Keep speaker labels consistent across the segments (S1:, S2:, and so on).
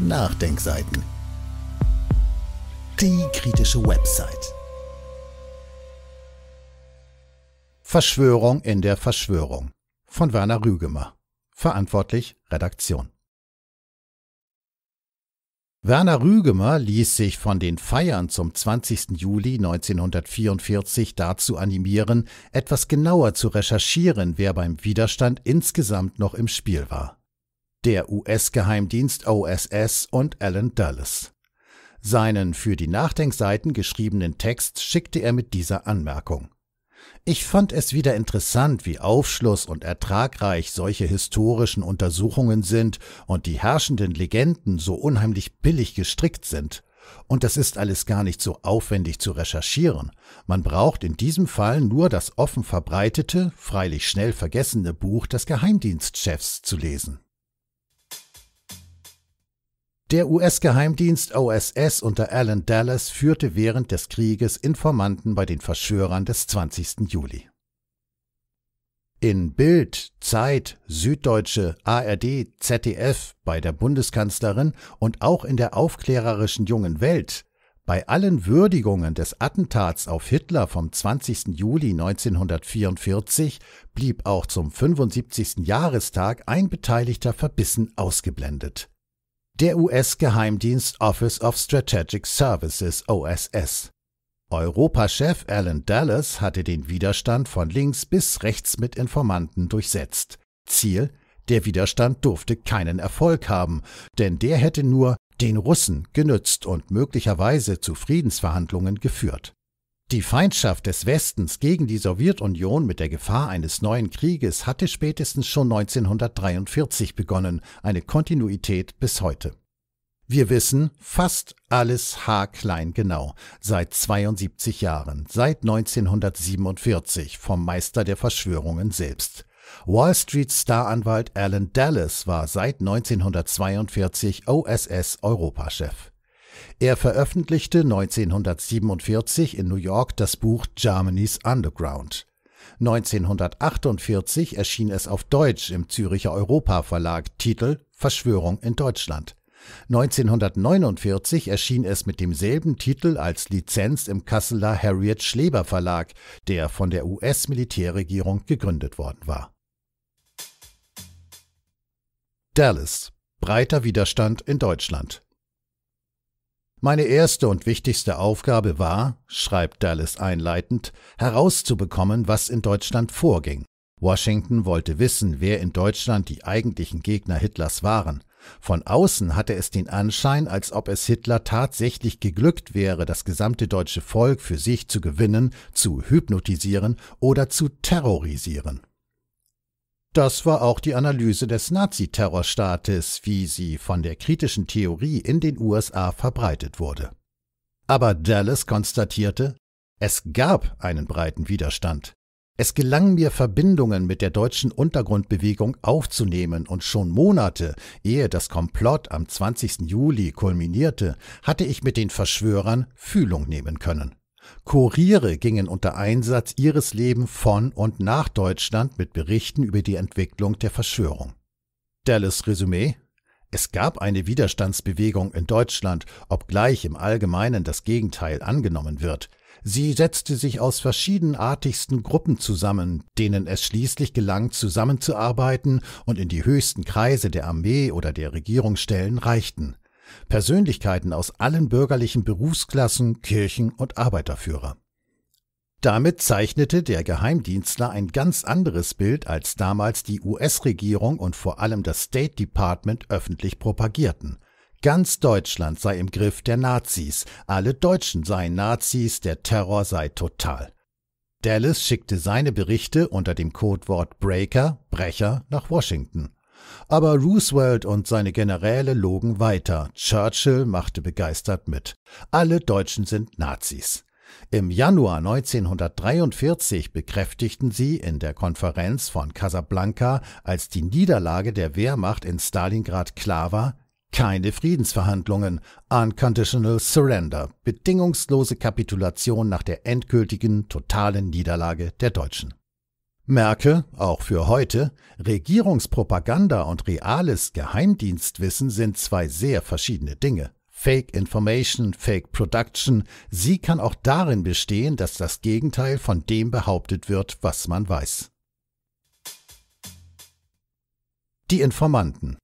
S1: Nachdenkseiten. Die kritische Website. Verschwörung in der Verschwörung von Werner Rügemer. Verantwortlich Redaktion. Werner Rügemer ließ sich von den Feiern zum 20. Juli 1944 dazu animieren, etwas genauer zu recherchieren, wer beim Widerstand insgesamt noch im Spiel war der US-Geheimdienst OSS und Alan Dulles. Seinen für die Nachdenkseiten geschriebenen Text schickte er mit dieser Anmerkung. Ich fand es wieder interessant, wie aufschluss- und ertragreich solche historischen Untersuchungen sind und die herrschenden Legenden so unheimlich billig gestrickt sind. Und das ist alles gar nicht so aufwendig zu recherchieren. Man braucht in diesem Fall nur das offen verbreitete, freilich schnell vergessene Buch des Geheimdienstchefs zu lesen. Der US-Geheimdienst OSS unter Alan Dallas führte während des Krieges Informanten bei den Verschwörern des 20. Juli. In Bild, Zeit, Süddeutsche, ARD, ZDF, bei der Bundeskanzlerin und auch in der aufklärerischen jungen Welt, bei allen Würdigungen des Attentats auf Hitler vom 20. Juli 1944 blieb auch zum 75. Jahrestag ein Beteiligter verbissen ausgeblendet der US-Geheimdienst Office of Strategic Services OSS. Europachef Alan Dallas hatte den Widerstand von links bis rechts mit Informanten durchsetzt. Ziel, der Widerstand durfte keinen Erfolg haben, denn der hätte nur den Russen genützt und möglicherweise zu Friedensverhandlungen geführt. Die Feindschaft des Westens gegen die Sowjetunion mit der Gefahr eines neuen Krieges hatte spätestens schon 1943 begonnen, eine Kontinuität bis heute. Wir wissen fast alles haarklein genau, seit 72 Jahren, seit 1947 vom Meister der Verschwörungen selbst. Wall Street Staranwalt Alan Dallas war seit 1942 OSS Europachef. Er veröffentlichte 1947 in New York das Buch Germany's Underground. 1948 erschien es auf Deutsch im Züricher Europa Verlag, Titel Verschwörung in Deutschland. 1949 erschien es mit demselben Titel als Lizenz im Kasseler Harriet Schleber Verlag, der von der US-Militärregierung gegründet worden war. Dallas. Breiter Widerstand in Deutschland. Meine erste und wichtigste Aufgabe war, schreibt Dallas einleitend, herauszubekommen, was in Deutschland vorging. Washington wollte wissen, wer in Deutschland die eigentlichen Gegner Hitlers waren. Von außen hatte es den Anschein, als ob es Hitler tatsächlich geglückt wäre, das gesamte deutsche Volk für sich zu gewinnen, zu hypnotisieren oder zu terrorisieren. Das war auch die Analyse des Naziterrorstaates, wie sie von der kritischen Theorie in den USA verbreitet wurde. Aber Dallas konstatierte, es gab einen breiten Widerstand. Es gelang mir, Verbindungen mit der deutschen Untergrundbewegung aufzunehmen und schon Monate, ehe das Komplott am 20. Juli kulminierte, hatte ich mit den Verschwörern Fühlung nehmen können. Kuriere gingen unter Einsatz ihres Lebens von und nach Deutschland mit Berichten über die Entwicklung der Verschwörung. Dallas Resümee es gab eine Widerstandsbewegung in Deutschland, obgleich im Allgemeinen das Gegenteil angenommen wird. Sie setzte sich aus verschiedenartigsten Gruppen zusammen, denen es schließlich gelang, zusammenzuarbeiten und in die höchsten Kreise der Armee oder der Regierungsstellen reichten. Persönlichkeiten aus allen bürgerlichen Berufsklassen, Kirchen und Arbeiterführer. Damit zeichnete der Geheimdienstler ein ganz anderes Bild, als damals die US-Regierung und vor allem das State Department öffentlich propagierten. Ganz Deutschland sei im Griff der Nazis, alle Deutschen seien Nazis, der Terror sei total. Dallas schickte seine Berichte unter dem Codewort Breaker, Brecher, nach Washington. Aber Roosevelt und seine Generäle logen weiter. Churchill machte begeistert mit. Alle Deutschen sind Nazis. Im Januar 1943 bekräftigten sie in der Konferenz von Casablanca, als die Niederlage der Wehrmacht in Stalingrad klar war, keine Friedensverhandlungen, unconditional surrender, bedingungslose Kapitulation nach der endgültigen, totalen Niederlage der Deutschen. Merke, auch für heute, Regierungspropaganda und reales Geheimdienstwissen sind zwei sehr verschiedene Dinge. Fake Information, Fake Production, sie kann auch darin bestehen, dass das Gegenteil von dem behauptet wird, was man weiß. Die Informanten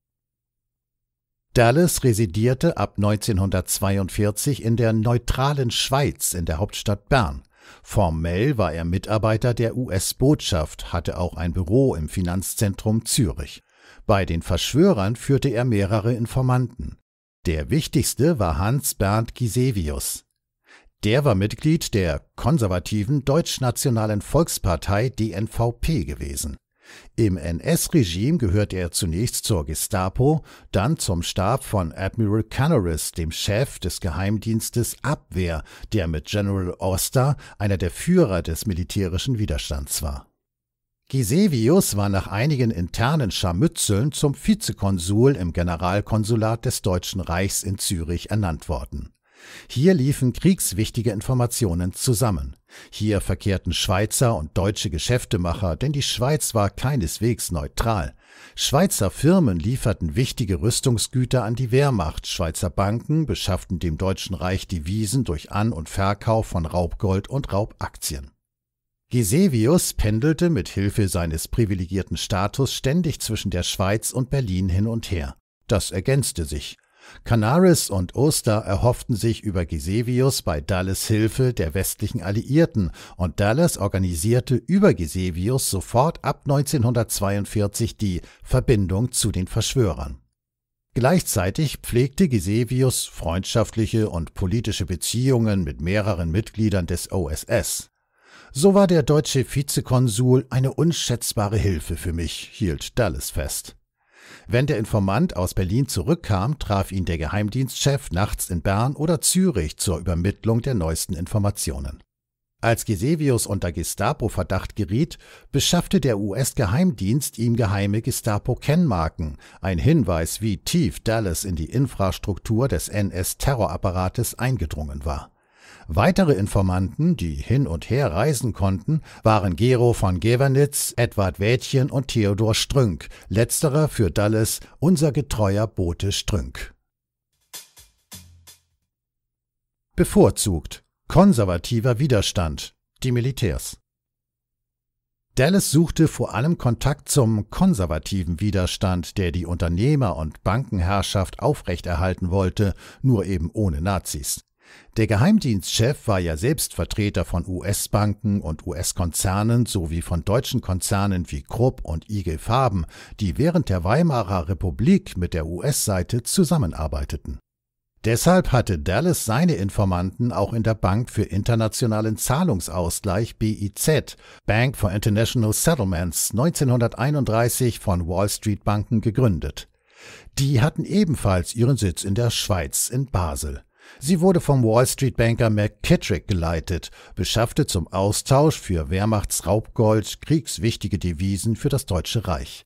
S1: Dallas residierte ab 1942 in der neutralen Schweiz in der Hauptstadt Bern. Formell war er Mitarbeiter der US-Botschaft, hatte auch ein Büro im Finanzzentrum Zürich. Bei den Verschwörern führte er mehrere Informanten. Der wichtigste war Hans-Bernd Gisevius. Der war Mitglied der konservativen Deutschnationalen Volkspartei DNVP gewesen. Im NS-Regime gehörte er zunächst zur Gestapo, dann zum Stab von Admiral Canaris, dem Chef des Geheimdienstes Abwehr, der mit General Oster einer der Führer des militärischen Widerstands war. Gisevius war nach einigen internen Scharmützeln zum Vizekonsul im Generalkonsulat des Deutschen Reichs in Zürich ernannt worden. Hier liefen kriegswichtige Informationen zusammen. Hier verkehrten Schweizer und deutsche Geschäftemacher, denn die Schweiz war keineswegs neutral. Schweizer Firmen lieferten wichtige Rüstungsgüter an die Wehrmacht, Schweizer Banken beschafften dem Deutschen Reich Devisen durch An- und Verkauf von Raubgold und Raubaktien. Gesevius pendelte mit Hilfe seines privilegierten Status ständig zwischen der Schweiz und Berlin hin und her. Das ergänzte sich. Canaris und Oster erhofften sich über Gesevius bei Dallas Hilfe der westlichen Alliierten und Dallas organisierte über Gesevius sofort ab 1942 die Verbindung zu den Verschwörern. Gleichzeitig pflegte Gesevius freundschaftliche und politische Beziehungen mit mehreren Mitgliedern des OSS. So war der deutsche Vizekonsul eine unschätzbare Hilfe für mich, hielt Dallas fest. Wenn der Informant aus Berlin zurückkam, traf ihn der Geheimdienstchef nachts in Bern oder Zürich zur Übermittlung der neuesten Informationen. Als Gesevius unter Gestapo-Verdacht geriet, beschaffte der US-Geheimdienst ihm geheime Gestapo-Kennmarken, ein Hinweis, wie tief Dallas in die Infrastruktur des NS-Terrorapparates eingedrungen war. Weitere Informanten, die hin und her reisen konnten, waren Gero von Gevernitz, Edward Wädchen und Theodor Strünk, letzterer für Dallas unser getreuer Bote Strünk. Bevorzugt konservativer Widerstand, die Militärs. Dallas suchte vor allem Kontakt zum konservativen Widerstand, der die Unternehmer- und Bankenherrschaft aufrechterhalten wollte, nur eben ohne Nazis. Der Geheimdienstchef war ja selbst Vertreter von US-Banken und US-Konzernen sowie von deutschen Konzernen wie Krupp und IG Farben, die während der Weimarer Republik mit der US-Seite zusammenarbeiteten. Deshalb hatte Dallas seine Informanten auch in der Bank für internationalen Zahlungsausgleich BIZ, Bank for International Settlements, 1931 von Wall Street Banken gegründet. Die hatten ebenfalls ihren Sitz in der Schweiz in Basel. Sie wurde vom Wall Street Banker McKittrick geleitet, beschaffte zum Austausch für Wehrmachtsraubgold kriegswichtige Devisen für das Deutsche Reich.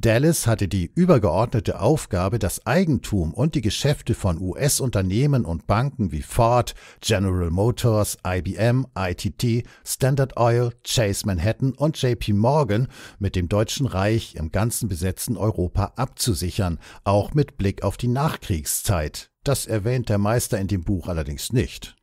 S1: Dallas hatte die übergeordnete Aufgabe, das Eigentum und die Geschäfte von US-Unternehmen und Banken wie Ford, General Motors, IBM, ITT, Standard Oil, Chase Manhattan und JP Morgan mit dem Deutschen Reich im ganzen besetzten Europa abzusichern, auch mit Blick auf die Nachkriegszeit. Das erwähnt der Meister in dem Buch allerdings nicht.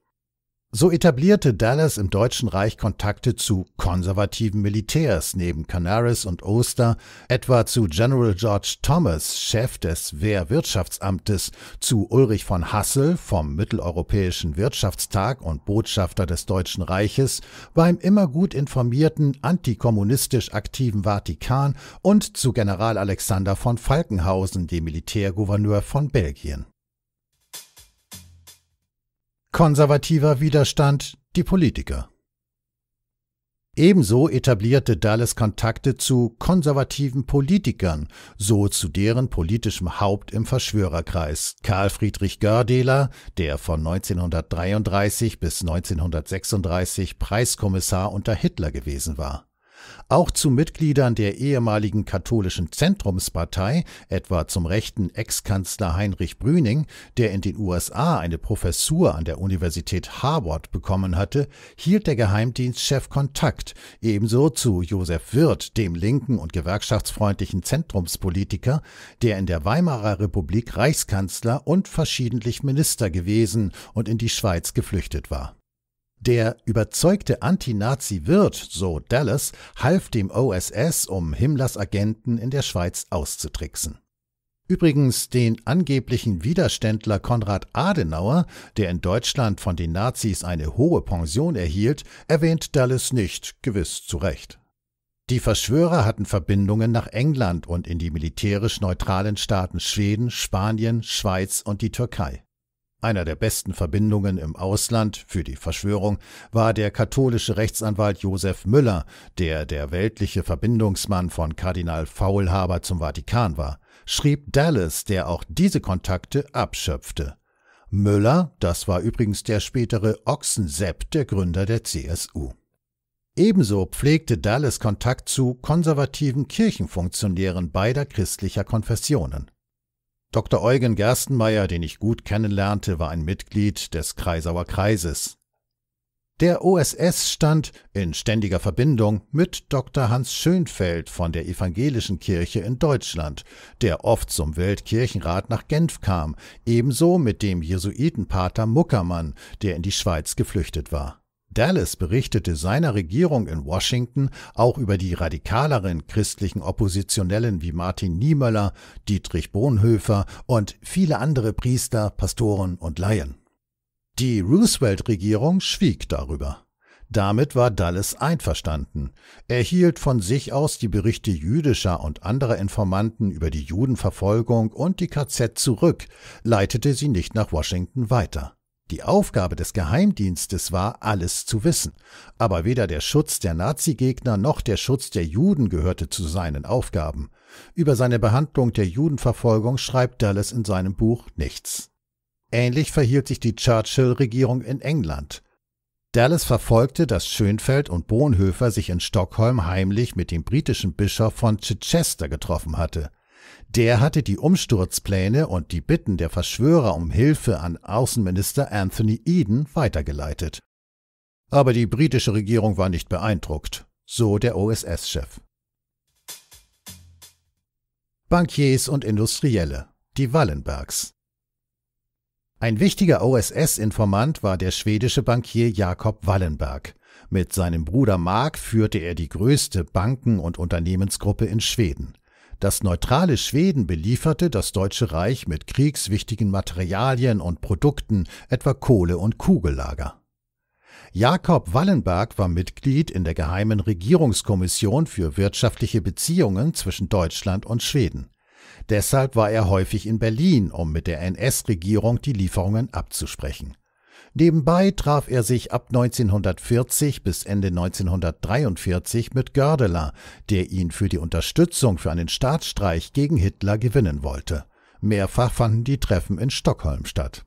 S1: So etablierte Dallas im Deutschen Reich Kontakte zu konservativen Militärs neben Canaris und Oster, etwa zu General George Thomas, Chef des Wehrwirtschaftsamtes, zu Ulrich von Hassel vom Mitteleuropäischen Wirtschaftstag und Botschafter des Deutschen Reiches, beim immer gut informierten antikommunistisch aktiven Vatikan und zu General Alexander von Falkenhausen, dem Militärgouverneur von Belgien konservativer Widerstand die Politiker. Ebenso etablierte Dallas Kontakte zu konservativen Politikern, so zu deren politischem Haupt im Verschwörerkreis Karl Friedrich Gördeler, der von 1933 bis 1936 Preiskommissar unter Hitler gewesen war auch zu Mitgliedern der ehemaligen katholischen Zentrumspartei, etwa zum rechten Ex-Kanzler Heinrich Brüning, der in den USA eine Professur an der Universität Harvard bekommen hatte, hielt der Geheimdienstchef Kontakt, ebenso zu Josef Wirth, dem linken und gewerkschaftsfreundlichen Zentrumspolitiker, der in der Weimarer Republik Reichskanzler und verschiedentlich Minister gewesen und in die Schweiz geflüchtet war. Der überzeugte anti nazi wirt so Dallas, half dem OSS, um Himmlers Agenten in der Schweiz auszutricksen. Übrigens den angeblichen Widerständler Konrad Adenauer, der in Deutschland von den Nazis eine hohe Pension erhielt, erwähnt Dallas nicht, gewiss zu Recht. Die Verschwörer hatten Verbindungen nach England und in die militärisch neutralen Staaten Schweden, Spanien, Schweiz und die Türkei. Einer der besten Verbindungen im Ausland für die Verschwörung war der katholische Rechtsanwalt Josef Müller, der der weltliche Verbindungsmann von Kardinal Faulhaber zum Vatikan war, schrieb Dallas, der auch diese Kontakte abschöpfte. Müller, das war übrigens der spätere Ochsensepp, der Gründer der CSU. Ebenso pflegte Dallas Kontakt zu konservativen Kirchenfunktionären beider christlicher Konfessionen. Dr. Eugen Gerstenmeier, den ich gut kennenlernte, war ein Mitglied des Kreisauer Kreises. Der OSS stand in ständiger Verbindung mit Dr. Hans Schönfeld von der Evangelischen Kirche in Deutschland, der oft zum Weltkirchenrat nach Genf kam, ebenso mit dem Jesuitenpater Muckermann, der in die Schweiz geflüchtet war. Dallas berichtete seiner Regierung in Washington auch über die radikaleren christlichen Oppositionellen wie Martin Niemöller, Dietrich Bonhoeffer und viele andere Priester, Pastoren und Laien. Die Roosevelt-Regierung schwieg darüber. Damit war Dallas einverstanden. Er hielt von sich aus die Berichte jüdischer und anderer Informanten über die Judenverfolgung und die KZ zurück, leitete sie nicht nach Washington weiter. Die Aufgabe des Geheimdienstes war, alles zu wissen, aber weder der Schutz der Nazi-Gegner noch der Schutz der Juden gehörte zu seinen Aufgaben. Über seine Behandlung der Judenverfolgung schreibt Dallas in seinem Buch nichts. Ähnlich verhielt sich die Churchill-Regierung in England. Dallas verfolgte, dass Schönfeld und Bonhoeffer sich in Stockholm heimlich mit dem britischen Bischof von Chichester getroffen hatte. Der hatte die Umsturzpläne und die Bitten der Verschwörer um Hilfe an Außenminister Anthony Eden weitergeleitet. Aber die britische Regierung war nicht beeindruckt, so der OSS-Chef. Bankiers und Industrielle, die Wallenbergs. Ein wichtiger OSS-Informant war der schwedische Bankier Jakob Wallenberg. Mit seinem Bruder Mark führte er die größte Banken- und Unternehmensgruppe in Schweden. Das neutrale Schweden belieferte das Deutsche Reich mit kriegswichtigen Materialien und Produkten, etwa Kohle und Kugellager. Jakob Wallenberg war Mitglied in der Geheimen Regierungskommission für wirtschaftliche Beziehungen zwischen Deutschland und Schweden. Deshalb war er häufig in Berlin, um mit der NS-Regierung die Lieferungen abzusprechen. Nebenbei traf er sich ab 1940 bis Ende 1943 mit Gördeler, der ihn für die Unterstützung für einen Staatsstreich gegen Hitler gewinnen wollte. Mehrfach fanden die Treffen in Stockholm statt.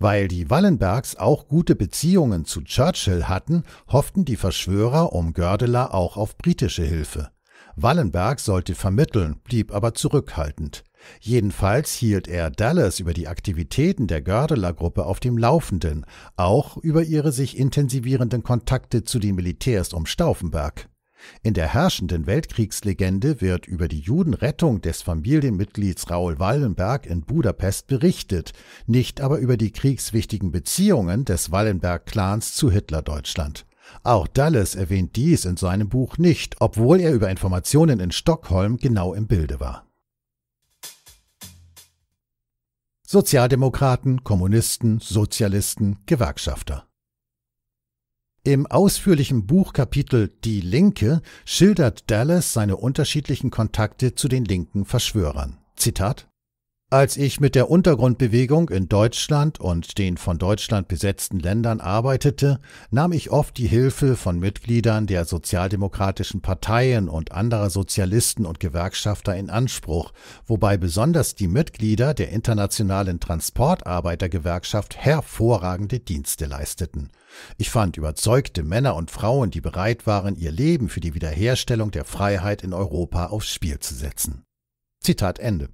S1: Weil die Wallenbergs auch gute Beziehungen zu Churchill hatten, hofften die Verschwörer um Gördeler auch auf britische Hilfe. Wallenberg sollte vermitteln, blieb aber zurückhaltend. Jedenfalls hielt er Dallas über die Aktivitäten der Gördeler-Gruppe auf dem Laufenden, auch über ihre sich intensivierenden Kontakte zu den Militärs um Stauffenberg. In der herrschenden Weltkriegslegende wird über die Judenrettung des Familienmitglieds Raoul Wallenberg in Budapest berichtet, nicht aber über die kriegswichtigen Beziehungen des Wallenberg-Clans zu Hitlerdeutschland. Auch Dallas erwähnt dies in seinem Buch nicht, obwohl er über Informationen in Stockholm genau im Bilde war. Sozialdemokraten, Kommunisten, Sozialisten, Gewerkschafter. Im ausführlichen Buchkapitel Die Linke schildert Dallas seine unterschiedlichen Kontakte zu den linken Verschwörern. Zitat als ich mit der Untergrundbewegung in Deutschland und den von Deutschland besetzten Ländern arbeitete, nahm ich oft die Hilfe von Mitgliedern der sozialdemokratischen Parteien und anderer Sozialisten und Gewerkschafter in Anspruch, wobei besonders die Mitglieder der Internationalen Transportarbeitergewerkschaft hervorragende Dienste leisteten. Ich fand überzeugte Männer und Frauen, die bereit waren, ihr Leben für die Wiederherstellung der Freiheit in Europa aufs Spiel zu setzen. Zitat Ende.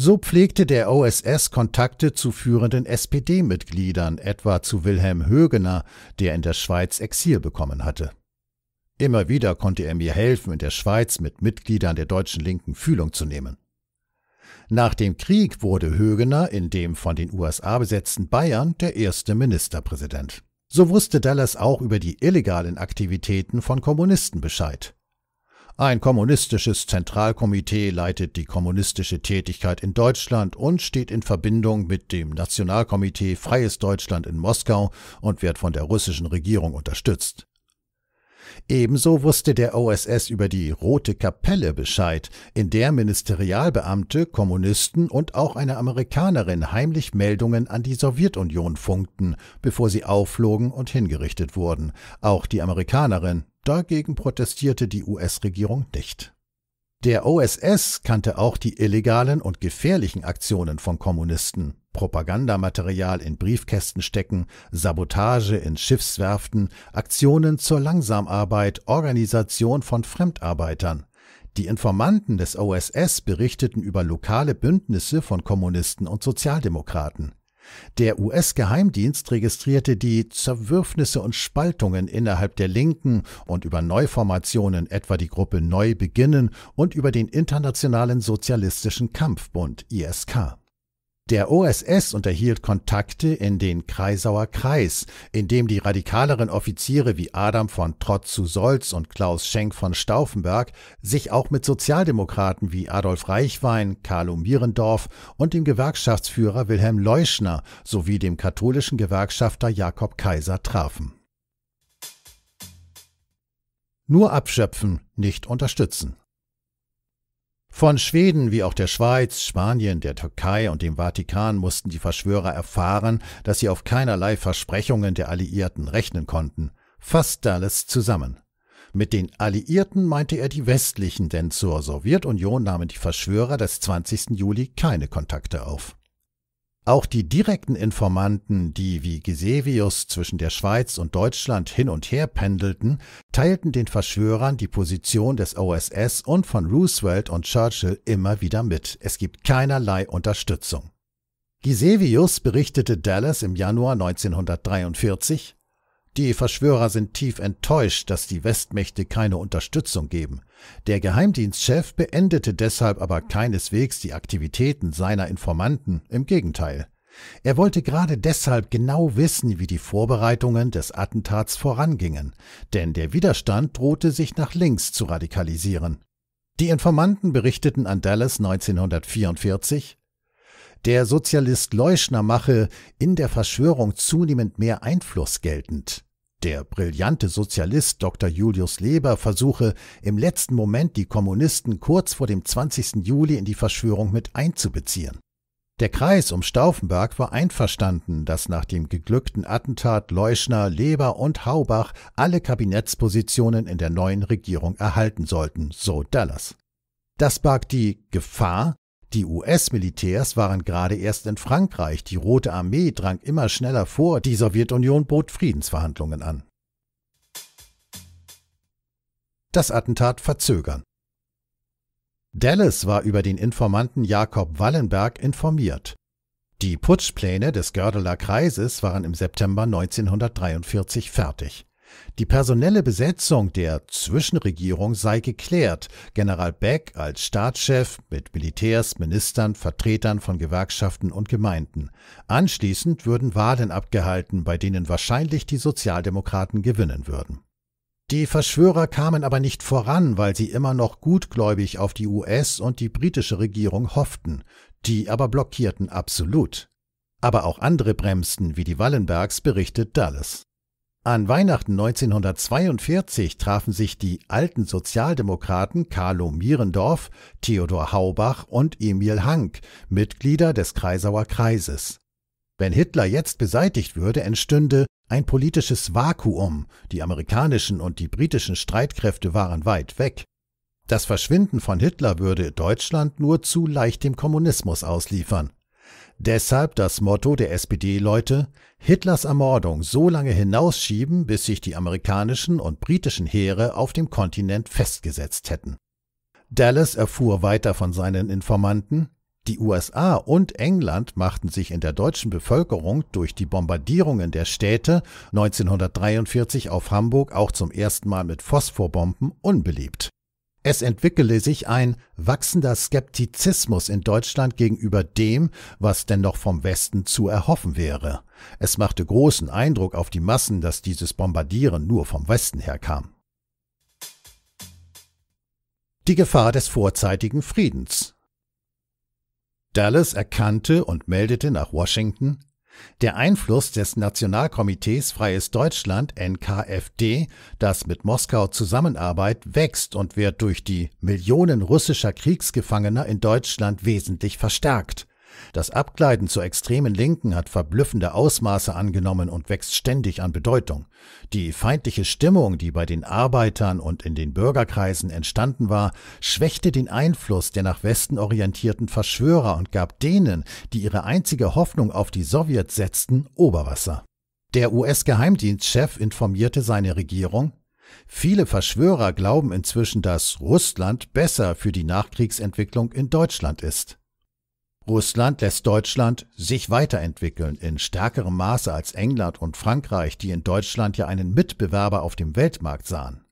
S1: So pflegte der OSS Kontakte zu führenden SPD-Mitgliedern, etwa zu Wilhelm Högener, der in der Schweiz Exil bekommen hatte. Immer wieder konnte er mir helfen, in der Schweiz mit Mitgliedern der deutschen Linken Fühlung zu nehmen. Nach dem Krieg wurde Högener in dem von den USA besetzten Bayern der erste Ministerpräsident. So wusste Dallas auch über die illegalen Aktivitäten von Kommunisten Bescheid. Ein kommunistisches Zentralkomitee leitet die kommunistische Tätigkeit in Deutschland und steht in Verbindung mit dem Nationalkomitee Freies Deutschland in Moskau und wird von der russischen Regierung unterstützt. Ebenso wusste der OSS über die Rote Kapelle Bescheid, in der Ministerialbeamte, Kommunisten und auch eine Amerikanerin heimlich Meldungen an die Sowjetunion funkten, bevor sie aufflogen und hingerichtet wurden. Auch die Amerikanerin Dagegen protestierte die US-Regierung nicht. Der OSS kannte auch die illegalen und gefährlichen Aktionen von Kommunisten. Propagandamaterial in Briefkästen stecken, Sabotage in Schiffswerften, Aktionen zur Langsamarbeit, Organisation von Fremdarbeitern. Die Informanten des OSS berichteten über lokale Bündnisse von Kommunisten und Sozialdemokraten. Der US-Geheimdienst registrierte die Zerwürfnisse und Spaltungen innerhalb der Linken und über Neuformationen, etwa die Gruppe Neu beginnen und über den Internationalen Sozialistischen Kampfbund ISK. Der OSS unterhielt Kontakte in den Kreisauer Kreis, in dem die radikaleren Offiziere wie Adam von Trott zu Solz und Klaus Schenk von Stauffenberg sich auch mit Sozialdemokraten wie Adolf Reichwein, Carlo Mierendorf und dem Gewerkschaftsführer Wilhelm Leuschner sowie dem katholischen Gewerkschafter Jakob Kaiser trafen. Nur abschöpfen, nicht unterstützen. Von Schweden wie auch der Schweiz, Spanien, der Türkei und dem Vatikan mussten die Verschwörer erfahren, dass sie auf keinerlei Versprechungen der Alliierten rechnen konnten. Fast alles zusammen. Mit den Alliierten meinte er die westlichen, denn zur Sowjetunion nahmen die Verschwörer des 20. Juli keine Kontakte auf. Auch die direkten Informanten, die wie Gesevius zwischen der Schweiz und Deutschland hin und her pendelten, teilten den Verschwörern die Position des OSS und von Roosevelt und Churchill immer wieder mit. Es gibt keinerlei Unterstützung. Gesevius berichtete Dallas im Januar 1943, die Verschwörer sind tief enttäuscht, dass die Westmächte keine Unterstützung geben. Der Geheimdienstchef beendete deshalb aber keineswegs die Aktivitäten seiner Informanten, im Gegenteil. Er wollte gerade deshalb genau wissen, wie die Vorbereitungen des Attentats vorangingen, denn der Widerstand drohte sich nach links zu radikalisieren. Die Informanten berichteten an Dallas 1944, der Sozialist Leuschner mache in der Verschwörung zunehmend mehr Einfluss geltend. Der brillante Sozialist Dr. Julius Leber versuche, im letzten Moment die Kommunisten kurz vor dem 20. Juli in die Verschwörung mit einzubeziehen. Der Kreis um Stauffenberg war einverstanden, dass nach dem geglückten Attentat Leuschner, Leber und Haubach alle Kabinettspositionen in der neuen Regierung erhalten sollten, so Dallas. Das barg die Gefahr, die US-Militärs waren gerade erst in Frankreich, die Rote Armee drang immer schneller vor, die Sowjetunion bot Friedensverhandlungen an. Das Attentat verzögern. Dallas war über den Informanten Jakob Wallenberg informiert. Die Putschpläne des Gördeler Kreises waren im September 1943 fertig. Die personelle Besetzung der Zwischenregierung sei geklärt. General Beck als Staatschef mit Militärs, Ministern, Vertretern von Gewerkschaften und Gemeinden. Anschließend würden Wahlen abgehalten, bei denen wahrscheinlich die Sozialdemokraten gewinnen würden. Die Verschwörer kamen aber nicht voran, weil sie immer noch gutgläubig auf die US- und die britische Regierung hofften, die aber blockierten absolut. Aber auch andere bremsten, wie die Wallenbergs, berichtet Dallas. An Weihnachten 1942 trafen sich die alten Sozialdemokraten Carlo Mierendorf, Theodor Haubach und Emil Hank, Mitglieder des Kreisauer Kreises. Wenn Hitler jetzt beseitigt würde, entstünde ein politisches Vakuum, die amerikanischen und die britischen Streitkräfte waren weit weg. Das Verschwinden von Hitler würde Deutschland nur zu leicht dem Kommunismus ausliefern. Deshalb das Motto der SPD-Leute Hitlers Ermordung so lange hinausschieben, bis sich die amerikanischen und britischen Heere auf dem Kontinent festgesetzt hätten. Dallas erfuhr weiter von seinen Informanten, die USA und England machten sich in der deutschen Bevölkerung durch die Bombardierungen der Städte 1943 auf Hamburg auch zum ersten Mal mit Phosphorbomben unbeliebt. Es entwickele sich ein wachsender Skeptizismus in Deutschland gegenüber dem, was denn noch vom Westen zu erhoffen wäre. Es machte großen Eindruck auf die Massen, dass dieses Bombardieren nur vom Westen herkam. Die Gefahr des vorzeitigen Friedens Dallas erkannte und meldete nach Washington, der Einfluss des Nationalkomitees Freies Deutschland NKFD, das mit Moskau zusammenarbeitet, wächst und wird durch die Millionen russischer Kriegsgefangener in Deutschland wesentlich verstärkt. Das Abgleiten zur extremen Linken hat verblüffende Ausmaße angenommen und wächst ständig an Bedeutung. Die feindliche Stimmung, die bei den Arbeitern und in den Bürgerkreisen entstanden war, schwächte den Einfluss der nach Westen orientierten Verschwörer und gab denen, die ihre einzige Hoffnung auf die Sowjets setzten, Oberwasser. Der US-Geheimdienstchef informierte seine Regierung, Viele Verschwörer glauben inzwischen, dass Russland besser für die Nachkriegsentwicklung in Deutschland ist. Russland lässt Deutschland sich weiterentwickeln in stärkerem Maße als England und Frankreich, die in Deutschland ja einen Mitbewerber auf dem Weltmarkt sahen.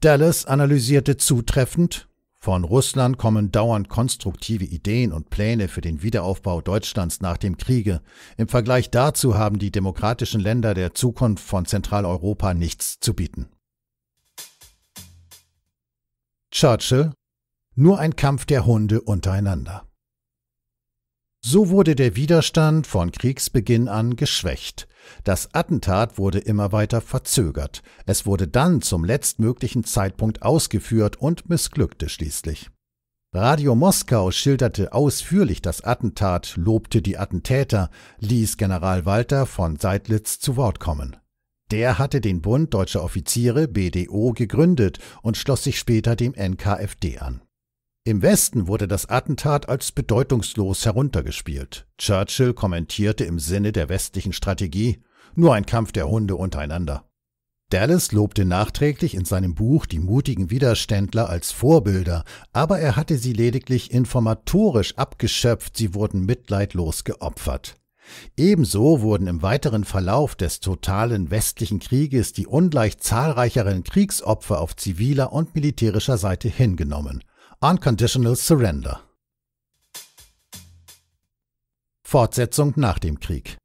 S1: Dallas analysierte zutreffend, von Russland kommen dauernd konstruktive Ideen und Pläne für den Wiederaufbau Deutschlands nach dem Kriege. Im Vergleich dazu haben die demokratischen Länder der Zukunft von Zentraleuropa nichts zu bieten. Churchill Nur ein Kampf der Hunde untereinander. So wurde der Widerstand von Kriegsbeginn an geschwächt. Das Attentat wurde immer weiter verzögert. Es wurde dann zum letztmöglichen Zeitpunkt ausgeführt und missglückte schließlich. Radio Moskau schilderte ausführlich das Attentat, lobte die Attentäter, ließ General Walter von Seidlitz zu Wort kommen. Der hatte den Bund deutscher Offiziere BDO gegründet und schloss sich später dem NKFD an. Im Westen wurde das Attentat als bedeutungslos heruntergespielt. Churchill kommentierte im Sinne der westlichen Strategie nur ein Kampf der Hunde untereinander. Dallas lobte nachträglich in seinem Buch die mutigen Widerständler als Vorbilder, aber er hatte sie lediglich informatorisch abgeschöpft, sie wurden mitleidlos geopfert. Ebenso wurden im weiteren Verlauf des totalen westlichen Krieges die ungleich zahlreicheren Kriegsopfer auf ziviler und militärischer Seite hingenommen. Unconditional Surrender. Fortsetzung nach dem Krieg.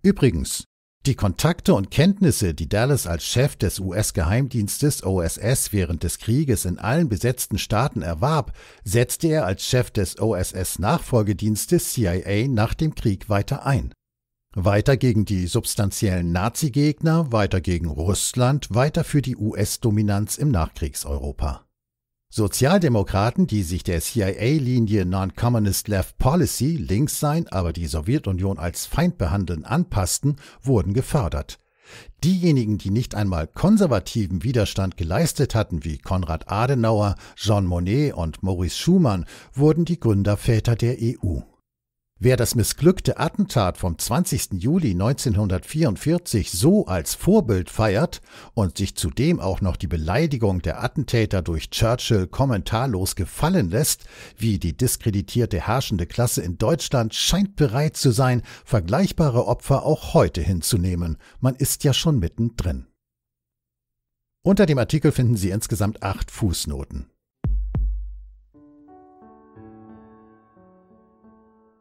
S1: Übrigens, die Kontakte und Kenntnisse, die Dallas als Chef des US-Geheimdienstes OSS während des Krieges in allen besetzten Staaten erwarb, setzte er als Chef des OSS-Nachfolgedienstes CIA nach dem Krieg weiter ein. Weiter gegen die substanziellen Nazi-Gegner, weiter gegen Russland, weiter für die US-Dominanz im Nachkriegseuropa. Sozialdemokraten, die sich der CIA-Linie Non-Communist Left Policy links sein, aber die Sowjetunion als Feind behandeln anpassten, wurden gefördert. Diejenigen, die nicht einmal konservativen Widerstand geleistet hatten, wie Konrad Adenauer, Jean Monnet und Maurice Schumann, wurden die Gründerväter der EU. Wer das missglückte Attentat vom 20. Juli 1944 so als Vorbild feiert und sich zudem auch noch die Beleidigung der Attentäter durch Churchill kommentarlos gefallen lässt, wie die diskreditierte herrschende Klasse in Deutschland scheint bereit zu sein, vergleichbare Opfer auch heute hinzunehmen. Man ist ja schon mittendrin. Unter dem Artikel finden Sie insgesamt acht Fußnoten.